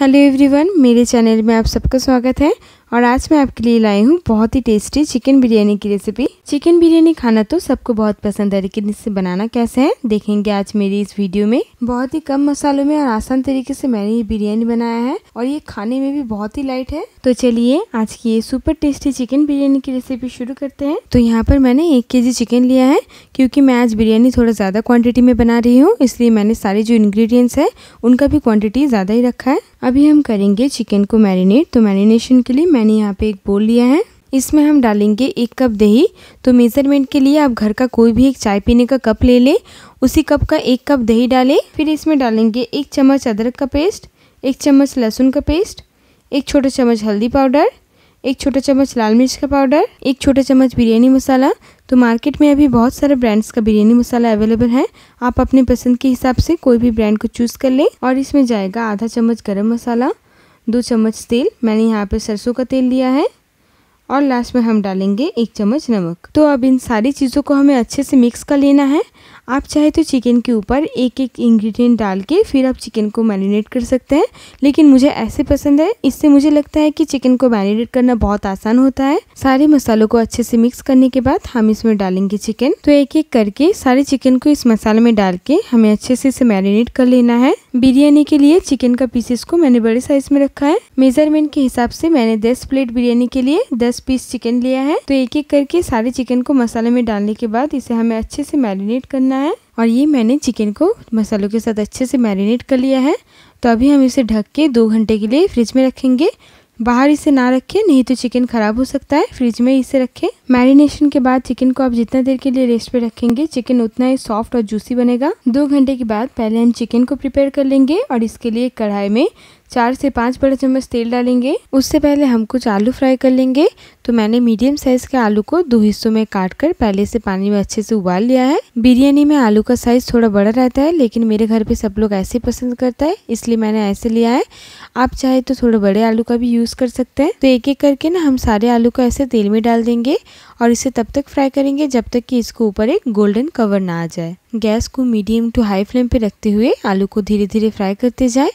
hello everyone मेरे channel में आप सबका स्वागत है और आज मैं आपके लिए लाई हूँ बहुत ही टेस्टी चिकन बिरयानी की रेसिपी चिकन बिरयानी खाना तो सबको बहुत पसंद है लेकिन इससे बनाना कैसे है देखेंगे आज मेरी इस वीडियो में बहुत ही कम मसालों में और आसान तरीके से मैंने ये बिरयानी बनाया है और ये खाने में भी बहुत ही लाइट है तो चलिए आज की ये सुपर टेस्टी चिकन बिरयानी की रेसिपी शुरू करते हैं तो यहाँ पर मैंने एक के चिकन लिया है क्यूँकी मैं आज बिरयानी थोड़ा ज़्यादा क्वान्टिटी में बना रही हूँ इसलिए मैंने सारे जो इन्ग्रीडियंट्स है उनका भी क्वान्टिटी ज़्यादा ही रखा है अभी हम करेंगे चिकन को मैरिनेट तो मैरिनेशन के लिए मैंने यहाँ पे एक बोल लिया है इसमें हम डालेंगे एक कप दही तो मेज़रमेंट के लिए आप घर का कोई भी एक चाय पीने का कप ले लें उसी कप का एक कप दही डालें फिर इसमें डालेंगे एक चम्मच अदरक का पेस्ट एक चम्मच लहसुन का पेस्ट एक छोटा चम्मच हल्दी पाउडर एक छोटा चम्मच लाल मिर्च का पाउडर एक छोटा चम्मच बिरयानी मसाला तो मार्केट में अभी बहुत सारे ब्रांड्स का बिरयानी मसाला अवेलेबल है आप अपने पसंद के हिसाब से कोई भी ब्रांड को चूज़ कर लें और इसमें जाएगा आधा चम्मच गरम मसाला दो चम्मच तेल मैंने यहाँ पे सरसों का तेल लिया है और लास्ट में हम डालेंगे एक चम्मच नमक तो अब इन सारी चीज़ों को हमें अच्छे से मिक्स कर लेना है आप चाहे तो चिकन के ऊपर एक एक इंग्रेडिएंट डाल के फिर आप चिकन को मैरिनेट कर सकते हैं लेकिन मुझे ऐसे पसंद है इससे मुझे लगता है कि चिकन को मैरिनेट करना बहुत आसान होता है सारे मसालों को अच्छे से मिक्स करने के बाद हम इसमें डालेंगे चिकन तो एक एक करके सारे चिकन को इस मसाले में डाल के हमें अच्छे से इसे मैरिनेट कर लेना है बिरयानी के लिए चिकन का पीसेस को मैंने बड़े साइज में रखा है मेजरमेंट के हिसाब से मैंने दस प्लेट बिरयानी के लिए दस पीस चिकन लिया है तो एक एक करके सारे चिकन को मसाले में डालने के बाद इसे हमें अच्छे से मैरिनेट करना है और ये मैंने चिकन को मसालों के साथ अच्छे से मैरिनेट कर लिया है तो अभी हम इसे ढक के दो घंटे के लिए फ्रिज में रखेंगे बाहर इसे ना रखें नहीं तो चिकन ख़राब हो सकता है फ्रिज में इसे रखें मैरिनेशन के बाद चिकन को आप जितना देर के लिए रेस्ट पे रखेंगे चिकन उतना ही सॉफ्ट और जूसी बनेगा दो घंटे के बाद पहले हम चिकन को प्रिपेयर कर लेंगे और इसके लिए कढ़ाई में चार से पाँच बड़ा चम्मच तेल डालेंगे उससे पहले हम कुछ आलू फ्राई कर लेंगे तो मैंने मीडियम साइज़ के आलू को दो हिस्सों में काट कर पहले से पानी में अच्छे से उबाल लिया है बिरयानी में आलू का साइज़ थोड़ा बड़ा रहता है लेकिन मेरे घर पे सब लोग ऐसे पसंद करता है इसलिए मैंने ऐसे लिया है आप चाहे तो थोड़े बड़े आलू का भी यूज़ कर सकते हैं तो एक एक करके ना हम सारे आलू को ऐसे तेल में डाल देंगे और इसे तब तक फ्राई करेंगे जब तक कि इसको ऊपर एक गोल्डन कवर ना आ जाए गैस को मीडियम टू हाई फ्लेम पे रखते हुए आलू को धीरे धीरे फ्राई करते जाएं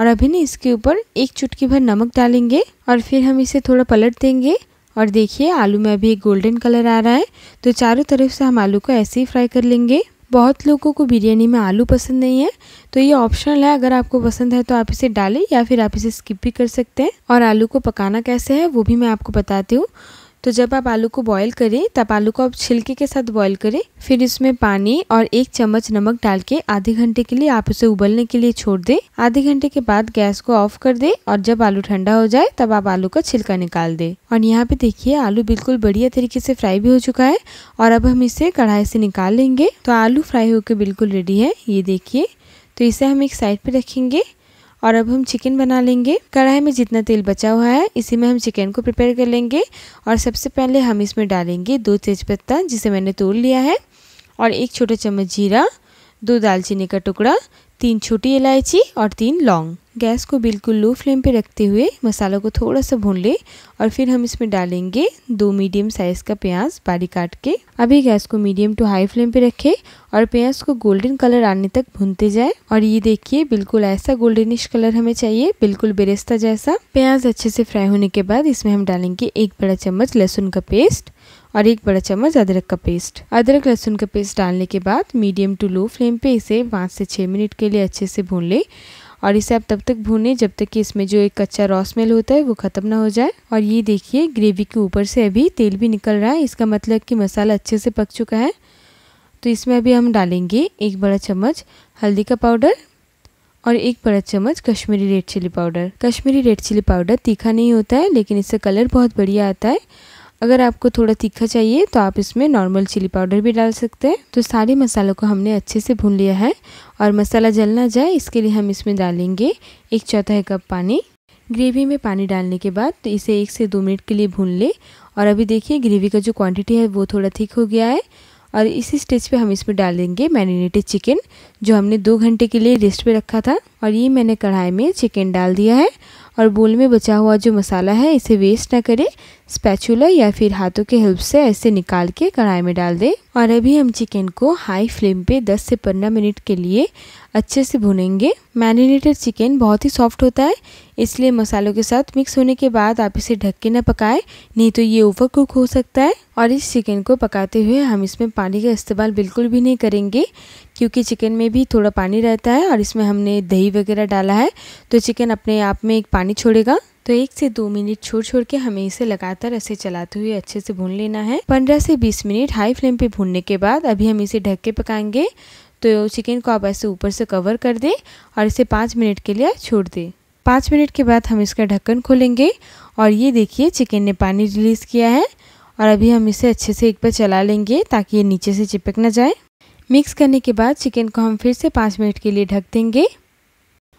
और अभी ना इसके ऊपर एक चुटकी भर नमक डालेंगे और फिर हम इसे थोड़ा पलट देंगे और देखिए आलू में अभी एक गोल्डन कलर आ रहा है तो चारों तरफ से हम आलू को ऐसे ही फ्राई कर लेंगे बहुत लोगों को बिरयानी में आलू पसंद नहीं है तो ये ऑप्शनल है अगर आपको पसंद है तो आप इसे डालें या फिर आप इसे स्किप भी कर सकते हैं और आलू को पकाना कैसे है वो भी मैं आपको बताती हूँ तो जब आप आलू को बॉईल करें तब आलू को आप छिलके के साथ बॉईल करें फिर इसमें पानी और एक चम्मच नमक डाल के आधे घंटे के लिए आप उसे उबलने के लिए छोड़ दें आधे घंटे के बाद गैस को ऑफ कर दें और जब आलू ठंडा हो जाए तब आप आलू का छिलका निकाल दें और यहाँ पे देखिए आलू बिल्कुल बढ़िया तरीके से फ्राई भी हो चुका है और अब हम इसे कढ़ाई से निकाल लेंगे तो आलू फ्राई होकर बिल्कुल रेडी है ये देखिए तो इसे हम एक साइड पर रखेंगे और अब हम चिकन बना लेंगे कढ़ाई में जितना तेल बचा हुआ है इसी में हम चिकन को प्रिपेयर कर लेंगे और सबसे पहले हम इसमें डालेंगे दो तेज़पत्ता जिसे मैंने तोड़ लिया है और एक छोटा चम्मच जीरा दो दालचीनी का टुकड़ा तीन छोटी इलायची और तीन लौंग गैस को बिल्कुल लो फ्लेम पे रखते हुए मसालों को थोड़ा सा भून ले और फिर हम इसमें डालेंगे दो मीडियम साइज़ का प्याज बारीक काट के अभी गैस को मीडियम टू हाई फ्लेम पे रखें और प्याज को गोल्डन कलर आने तक भूनते जाए और ये देखिए बिल्कुल ऐसा गोल्डनिश कलर हमें चाहिए बिल्कुल बेरेस्ता जैसा प्याज अच्छे से फ्राई होने के बाद इसमें हम डालेंगे एक बड़ा चम्मच लहसुन का पेस्ट और एक बड़ा चम्मच अदरक का पेस्ट अदरक लहसुन का पेस्ट डालने के बाद मीडियम टू लो फ्लेम पे इसे पाँच से छः मिनट के लिए अच्छे से भून लें और इसे आप तब तक भूनें जब तक कि इसमें जो एक कच्चा रॉ स्मेल होता है वो ख़त्म ना हो जाए और ये देखिए ग्रेवी के ऊपर से अभी तेल भी निकल रहा है इसका मतलब कि मसाला अच्छे से पक चुका है तो इसमें अभी हम डालेंगे एक बड़ा चम्मच हल्दी का पाउडर और एक बड़ा चम्मच Kashmiri red chilli powder Kashmiri red chilli powder तीखा नहीं होता है लेकिन इससे कलर बहुत बढ़िया आता है अगर आपको थोड़ा तीखा चाहिए तो आप इसमें नॉर्मल चिली पाउडर भी डाल सकते हैं तो सारे मसालों को हमने अच्छे से भून लिया है और मसाला जल ना जाए इसके लिए हम इसमें डालेंगे एक चौथाई कप पानी ग्रेवी में पानी डालने के बाद तो इसे एक से दो मिनट के लिए भून ले और अभी देखिए ग्रेवी का जो क्वांटिटी है वो थोड़ा थिक हो गया है और इसी स्टेज पे हम इसमें डाल देंगे मैरिनेटेड चिकन जो हमने दो घंटे के लिए रेस्ट पे रखा था और ये मैंने कढ़ाई में चिकन डाल दिया है और बोल में बचा हुआ जो मसाला है इसे वेस्ट ना करें स्पैचुला या फिर हाथों के हेल्प से ऐसे निकाल के कढ़ाई में डाल दें और अभी हम चिकन को हाई फ्लेम पे 10 से 15 मिनट के लिए अच्छे से भुनेंगे मैरिनेटेड चिकन बहुत ही सॉफ्ट होता है इसलिए मसालों के साथ मिक्स होने के बाद आप इसे ढक के ना पकाएं नहीं तो ये ओवर कुक हो सकता है और इस चिकन को पकाते हुए हम इसमें पानी का इस्तेमाल बिल्कुल भी नहीं करेंगे क्योंकि चिकन में भी थोड़ा पानी रहता है और इसमें हमने दही वगैरह डाला है तो चिकन अपने आप में एक पानी छोड़ेगा तो एक से दो मिनट छोड़ छोड़ के हमें इसे लगातार ऐसे चलाते हुए अच्छे से भून लेना है पंद्रह से बीस मिनट हाई फ्लेम पे भूनने के बाद अभी हम इसे ढक के पकाएंगे तो चिकन को आप ऐसे ऊपर से कवर कर दें और इसे पाँच मिनट के लिए छोड़ दें पाँच मिनट के बाद हम इसका ढक्कन खोलेंगे और ये देखिए चिकन ने पानी रिलीज़ किया है और अभी हम इसे अच्छे से एक बार चला लेंगे ताकि ये नीचे से चिपक ना जाए मिक्स करने के बाद चिकन को हम फिर से पाँच मिनट के लिए ढक देंगे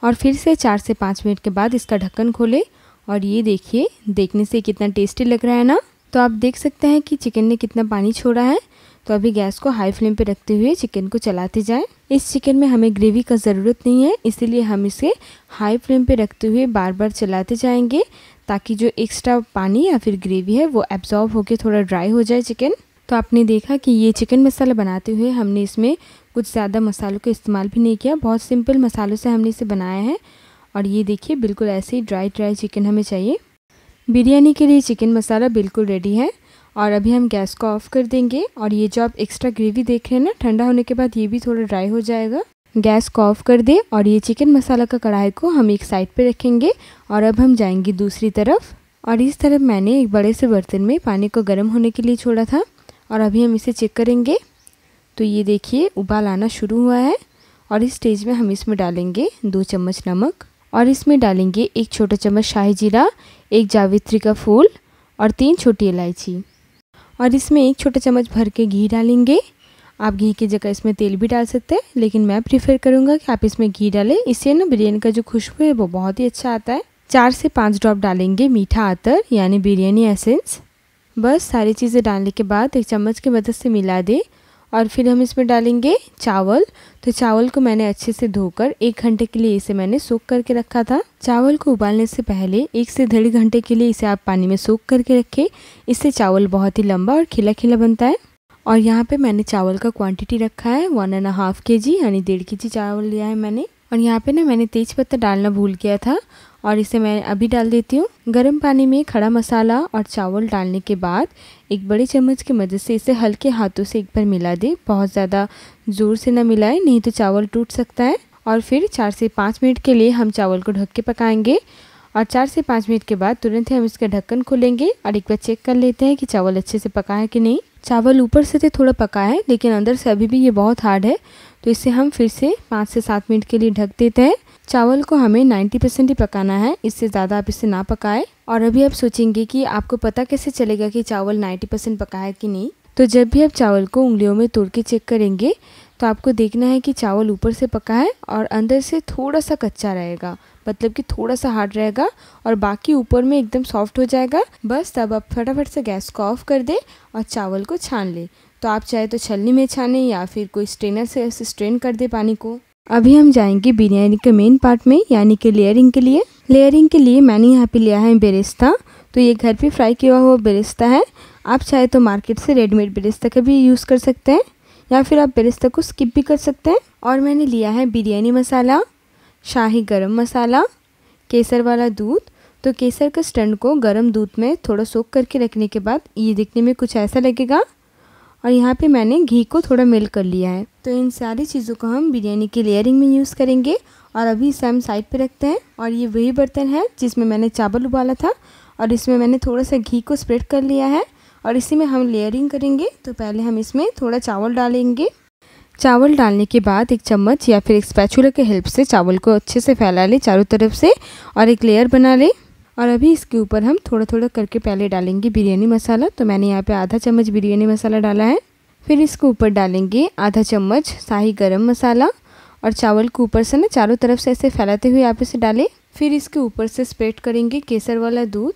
और फिर से चार से पाँच मिनट के बाद इसका ढक्कन खोलें और ये देखिए देखने से कितना टेस्टी लग रहा है ना तो आप देख सकते हैं कि चिकन ने कितना पानी छोड़ा है तो अभी गैस को हाई फ्लेम पे रखते हुए चिकन को चलाते जाएं इस चिकन में हमें ग्रेवी का ज़रूरत नहीं है इसीलिए हम इसे हाई फ्लेम पे रखते हुए बार बार चलाते जाएंगे ताकि जो एक्स्ट्रा पानी या फिर ग्रेवी है वो एब्जॉर्ब होकर थोड़ा ड्राई हो जाए चिकन तो आपने देखा कि ये चिकन मसाला बनाते हुए हमने इसमें कुछ ज़्यादा मसालों का इस्तेमाल भी नहीं किया बहुत सिंपल मसालों से हमने इसे बनाया है और ये देखिए बिल्कुल ऐसे ही ड्राई ड्राई चिकन हमें चाहिए बिरयानी के लिए चिकन मसाला बिल्कुल रेडी है और अभी हम गैस को ऑफ कर देंगे और ये जो आप एक्स्ट्रा ग्रेवी देख रहे हैं ना ठंडा होने के बाद ये भी थोड़ा ड्राई हो जाएगा गैस को ऑफ कर दें और ये चिकन मसाला का कढ़ाई को हम एक साइड पे रखेंगे और अब हम जाएंगे दूसरी तरफ और इस तरफ मैंने एक बड़े से बर्तन में पानी को गर्म होने के लिए छोड़ा था और अभी हम इसे चेक करेंगे तो ये देखिए उबाल आना शुरू हुआ है और इस स्टेज में हम इसमें डालेंगे दो चम्मच नमक और इसमें डालेंगे एक छोटा चम्मच शाही जीरा एक जावित्री का फूल और तीन छोटी इलायची और इसमें एक छोटा चम्मच भर के घी डालेंगे आप घी की जगह इसमें तेल भी डाल सकते हैं लेकिन मैं प्रीफर करूँगा कि आप इसमें घी डालें इससे ना बिरयानी का जो खुशबू है वो बहुत ही अच्छा आता है चार से पाँच ड्रॉप डालेंगे मीठा आतर यानी बिरयानी एसेंस बस सारी चीज़ें डालने के बाद एक चम्मच की मदद से मिला दें और फिर हम इसमें डालेंगे चावल तो चावल को मैंने अच्छे से धोकर एक घंटे के लिए इसे मैंने सोख करके रखा था चावल को उबालने से पहले एक से डेढ़ घंटे के लिए इसे आप पानी में सोख करके रखें इससे चावल बहुत ही लंबा और खिला खिला बनता है और यहाँ पे मैंने चावल का क्वांटिटी रखा है वन एंड हाफ के जी यानी डेढ़ के जी चावल लिया है मैंने और यहाँ पे ना मैंने तेज पत्ता डालना भूल गया था और इसे मैं अभी डाल देती हूँ गर्म पानी में खड़ा मसाला और चावल डालने के बाद एक बड़े चम्मच की मदद से इसे हल्के हाथों से एक बार मिला दें बहुत ज़्यादा ज़ोर से ना मिलाएं नहीं तो चावल टूट सकता है और फिर चार से पाँच मिनट के लिए हम चावल को ढक के पकाएंगे और चार से पाँच मिनट के बाद तुरंत ही हम इसका ढक्कन खोलेंगे और एक बार चेक कर लेते हैं कि चावल अच्छे से पका है कि नहीं चावल ऊपर से तो थोड़ा पका है लेकिन अंदर से अभी भी ये बहुत हार्ड है तो इसे हम फिर से पाँच से सात मिनट के लिए ढक देते हैं चावल को हमें 90 परसेंट ही पकाना है इससे ज़्यादा आप इसे ना पकाएं और अभी आप सोचेंगे कि आपको पता कैसे चलेगा कि चावल 90 परसेंट पका है कि नहीं तो जब भी आप चावल को उंगलियों में तोड़ के चेक करेंगे तो आपको देखना है कि चावल ऊपर से पका है और अंदर से थोड़ा सा कच्चा रहेगा मतलब कि थोड़ा सा हार्ड रहेगा और बाकी ऊपर में एकदम सॉफ्ट हो जाएगा बस तब आप फटाफट से गैस को ऑफ कर दें और चावल को छान लें तो आप चाहे तो छलनी में छाने या फिर कोई स्ट्रेनर से स्ट्रेन कर दे पानी को अभी हम जाएंगे बिरयानी के मेन पार्ट में यानी कि लेयरिंग के लिए लेयरिंग के लिए मैंने यहाँ पे लिया है बेरिस्ता तो ये घर पे फ्राई किया हुआ बेरिस्ता है आप चाहे तो मार्केट से रेडीमेड बेरिस्ता का भी यूज़ कर सकते हैं या फिर आप बेरिस्ता को स्किप भी कर सकते हैं और मैंने लिया है बिरयानी मसाला शाही गर्म मसाला केसर वाला दूध तो केसर के स्टंड को गर्म दूध में थोड़ा सोख करके रखने के बाद ये देखने में कुछ ऐसा लगेगा और यहाँ पे मैंने घी को थोड़ा मेल्ट कर लिया है तो इन सारी चीज़ों को हम बिरयानी की लेयरिंग में यूज़ करेंगे और अभी इसे हम साइड पे रखते हैं और ये वही बर्तन है जिसमें मैंने चावल उबाला था और इसमें मैंने थोड़ा सा घी को स्प्रेड कर लिया है और इसी में हम लेयरिंग करेंगे तो पहले हम इसमें थोड़ा चावल डालेंगे चावल डालने के बाद एक चम्मच या फिर एक स्पैचुला के हेल्प से चावल को अच्छे से फैला लें चारों तरफ से और एक लेयर बना लें और अभी इसके ऊपर हम थोड़ा थोड़ा करके पहले डालेंगे बिरयानी मसाला तो मैंने यहाँ पे आधा चम्मच बिरयानी मसाला डाला है फिर इसके ऊपर डालेंगे आधा चम्मच शाही गरम मसाला और चावल के ऊपर से ना चारों तरफ से ऐसे फैलाते हुए आप इसे डालें फिर इसके ऊपर से स्प्रेड करेंगे केसर वाला दूध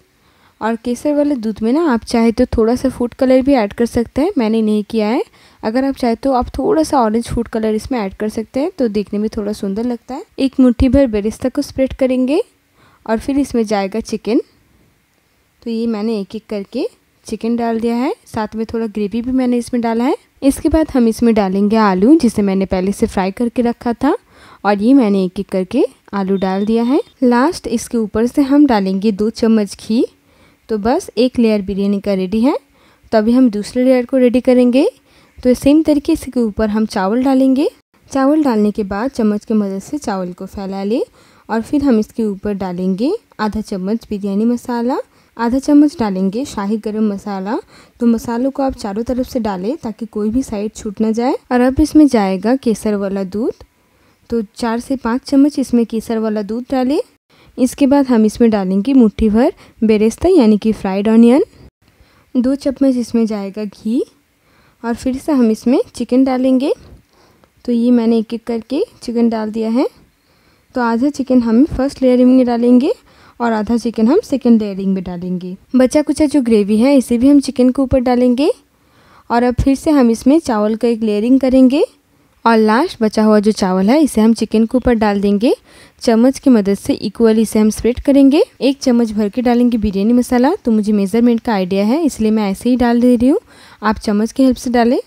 और केसर वाले दूध में ना आप चाहे तो थोड़ा सा फूड कलर भी ऐड कर सकते हैं मैंने नहीं किया है अगर आप चाहे तो आप थोड़ा सा ऑरेंज फूड कलर इसमें ऐड कर सकते हैं तो देखने में थोड़ा सुंदर लगता है एक मुट्ठी भर बेरिस्ता को स्प्रेड करेंगे और फिर इसमें जाएगा चिकन तो ये मैंने एक एक करके चिकन डाल दिया है साथ में थोड़ा ग्रेवी भी मैंने इसमें डाला है इसके बाद हम इसमें डालेंगे आलू जिसे मैंने पहले से फ्राई करके रखा था और ये मैंने एक एक करके आलू डाल दिया है लास्ट इसके ऊपर से हम डालेंगे दो चम्मच घी तो बस एक लेयर बिरयानी का रेडी है तो अभी हम दूसरे लेयर को रेडी करेंगे तो सेम तरीके इसके ऊपर हम चावल डालेंगे चावल डालने के बाद चम्मच की मदद से चावल को फैला लें और फिर हम इसके ऊपर डालेंगे आधा चम्मच बिरयानी मसाला आधा चम्मच डालेंगे शाही गरम मसाला तो मसालों को आप चारों तरफ से डालें ताकि कोई भी साइड छूट ना जाए और अब इसमें जाएगा केसर वाला दूध तो चार से पाँच चम्मच इसमें केसर वाला दूध डालें इसके बाद हम इसमें डालेंगे मुट्ठी भर बेरेस्ता यानी कि फ्राइड ऑनियन दो चम्मच इसमें जाएगा घी और फिर से हम इसमें चिकन डालेंगे तो ये मैंने एक एक करके चिकन डाल दिया है तो आधा चिकन हम फर्स्ट लेयरिंग में डालेंगे और आधा चिकन हम सेकेंड लेयरिंग में डालेंगे बचा कुचा जो ग्रेवी है इसे भी हम चिकन के ऊपर डालेंगे और अब फिर से हम इसमें चावल का एक लेयरिंग करेंगे और लास्ट बचा हुआ जो चावल है इसे हम चिकन के ऊपर डाल देंगे चम्मच की मदद से इक्वली इसे हम स्प्रेड करेंगे एक चम्मच भर के डालेंगे बिरयानी मसाला तो मुझे मेज़रमेंट का आइडिया है इसलिए मैं ऐसे ही डाल दे रही हूँ आप चम्मच की हेल्प से डालें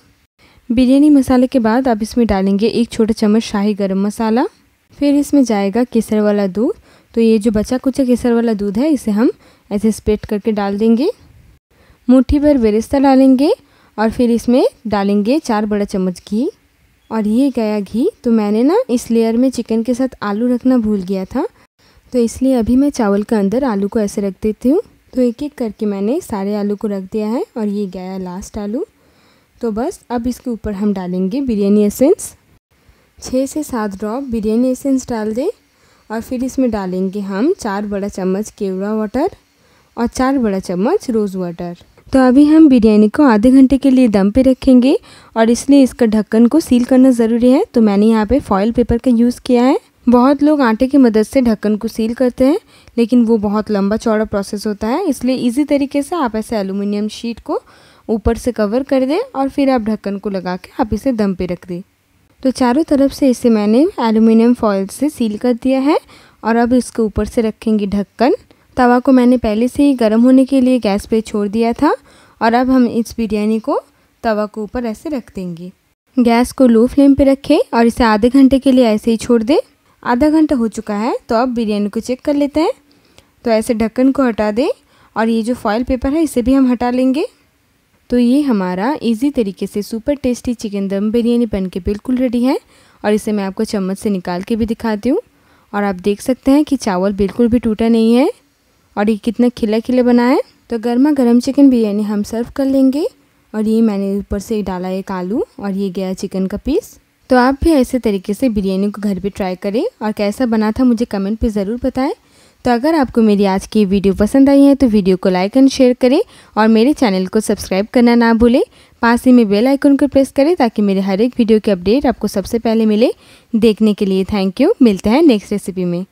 बिरयानी मसाले के बाद आप इसमें डालेंगे एक छोटा चम्मच शाही गर्म मसाला फिर इसमें जाएगा केसर वाला दूध तो ये जो बचा कुचा केसर वाला दूध है इसे हम ऐसे स्प्रेड करके डाल देंगे मुट्ठी भर बेरिस्ता डालेंगे और फिर इसमें डालेंगे चार बड़ा चम्मच घी और ये गया घी तो मैंने ना इस लेयर में चिकन के साथ आलू रखना भूल गया था तो इसलिए अभी मैं चावल के अंदर आलू को ऐसे रख देती हूँ तो एक एक करके मैंने सारे आलू को रख दिया है और ये गया लास्ट आलू तो बस अब इसके ऊपर हम डालेंगे बिरयानी एसेंस छः से सात ड्रॉप बिरयानी एसेंस डाल दें और फिर इसमें डालेंगे हम चार बड़ा चम्मच केवड़ा वाटर और चार बड़ा चम्मच रोज़ वाटर तो अभी हम बिरयानी को आधे घंटे के लिए दम पे रखेंगे और इसलिए इसका ढक्कन को सील करना ज़रूरी है तो मैंने यहाँ पे फॉयल पेपर का यूज़ किया है बहुत लोग आटे की मदद से ढक्कन को सील करते हैं लेकिन वो बहुत लंबा चौड़ा प्रोसेस होता है इसलिए इजी तरीके से आप ऐसे एलुमिनियम शीट को ऊपर से कवर कर दें और फिर आप ढक्कन को लगा के आप इसे दम पे रख दें तो चारों तरफ से इसे मैंने एलुमिनियम फॉयल से सील कर दिया है और अब इसके ऊपर से रखेंगे ढक्कन तवा को मैंने पहले से ही गर्म होने के लिए गैस पे छोड़ दिया था और अब हम इस बिरयानी को तवा के ऊपर ऐसे रख देंगे गैस को लो फ्लेम पे रखें और इसे आधे घंटे के लिए ऐसे ही छोड़ दें आधा घंटा हो चुका है तो अब बिरयानी को चेक कर लेते हैं तो ऐसे ढक्कन को हटा दें और ये जो फॉयल पेपर है इसे भी हम हटा लेंगे तो ये हमारा इजी तरीके से सुपर टेस्टी चिकन दम बिरयानी बन के बिल्कुल रेडी है और इसे मैं आपको चम्मच से निकाल के भी दिखाती हूँ और आप देख सकते हैं कि चावल बिल्कुल भी टूटा नहीं है और ये कितना खिला खिले बना है तो गर्मा गर्म चिकन बिरयानी हम सर्व कर लेंगे और ये मैंने ऊपर से डाला एक आलू और ये गया चिकन का पीस तो आप भी ऐसे तरीके से बिरयानी को घर पर ट्राई करें और कैसा बना था मुझे कमेंट पर ज़रूर बताएँ तो अगर आपको मेरी आज की वीडियो पसंद आई है तो वीडियो को लाइक एंड शेयर करें और मेरे चैनल को सब्सक्राइब करना ना भूलें पास ही में बेल आइकन को प्रेस करें ताकि मेरे हर एक वीडियो की अपडेट आपको सबसे पहले मिले देखने के लिए थैंक यू मिलते हैं नेक्स्ट रेसिपी में